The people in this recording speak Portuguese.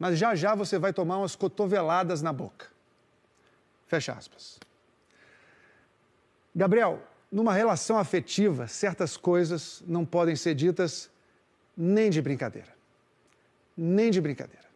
mas já já você vai tomar umas cotoveladas na boca. Fecha aspas. Gabriel, numa relação afetiva, certas coisas não podem ser ditas nem de brincadeira. Nem de brincadeira.